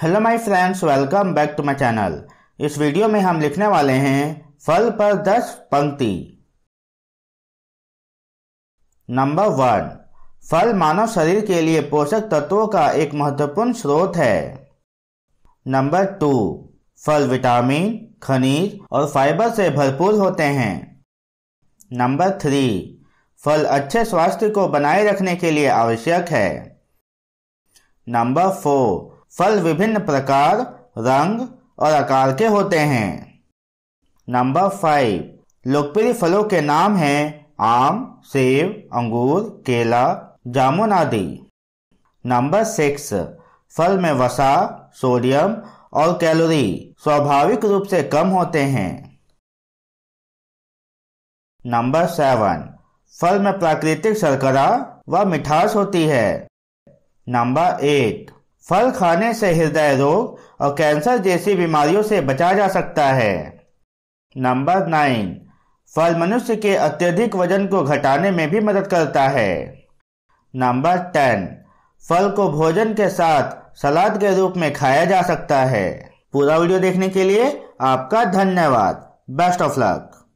hello my friends welcome back to my channel इस video में हम लिखने वाले हैं फल पर दस पंक्ति नंबर वन फल मानव शरीर के लिए पोषक तत्वों का एक महत्वपूर्ण स्रोत है नंबर टू फल विटामिन खनिज और फाइबर से भरपूर होते हैं नंबर थ्री फल अच्छे स्वास्थ्य को बनाए रखने के लिए आवश्यक है नंबर फोर फल विभिन्न प्रकार रंग और आकार के होते हैं नंबर फाइव लोकप्रिय फलों के नाम हैं आम सेब अंगूर केला जामुन आदि नंबर सिक्स फल में वसा सोडियम और कैलोरी स्वाभाविक रूप से कम होते हैं नंबर सेवन फल में प्राकृतिक शर्करा व मिठास होती है नंबर एट फल खाने से हृदय रोग और कैंसर जैसी बीमारियों से बचा जा सकता है नंबर नाइन फल मनुष्य के अत्यधिक वजन को घटाने में भी मदद करता है नंबर टेन फल को भोजन के साथ सलाद के रूप में खाया जा सकता है पूरा वीडियो देखने के लिए आपका धन्यवाद बेस्ट ऑफ लक